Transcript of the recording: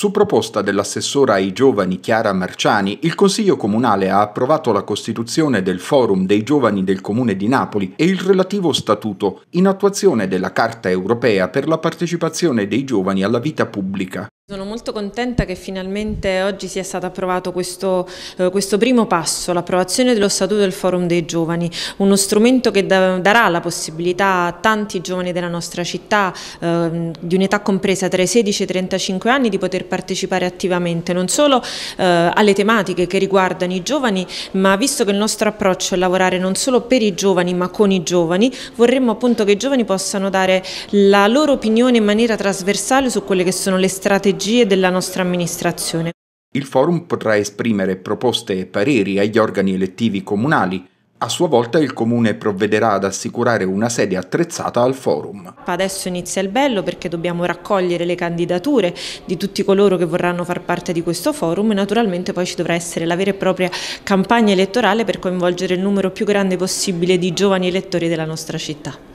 Su proposta dell'assessora ai giovani Chiara Marciani, il Consiglio Comunale ha approvato la costituzione del Forum dei giovani del Comune di Napoli e il relativo statuto, in attuazione della Carta europea per la partecipazione dei giovani alla vita pubblica. Sono molto contenta che finalmente oggi sia stato approvato questo, eh, questo primo passo, l'approvazione dello Statuto del Forum dei Giovani, uno strumento che da, darà la possibilità a tanti giovani della nostra città eh, di un'età compresa tra i 16 e i 35 anni di poter partecipare attivamente non solo eh, alle tematiche che riguardano i giovani, ma visto che il nostro approccio è lavorare non solo per i giovani ma con i giovani, vorremmo appunto che i giovani possano dare la loro opinione in maniera trasversale su quelle che sono le strategie strategie della nostra amministrazione. Il forum potrà esprimere proposte e pareri agli organi elettivi comunali, a sua volta il comune provvederà ad assicurare una sede attrezzata al forum. Adesso inizia il bello perché dobbiamo raccogliere le candidature di tutti coloro che vorranno far parte di questo forum e naturalmente poi ci dovrà essere la vera e propria campagna elettorale per coinvolgere il numero più grande possibile di giovani elettori della nostra città.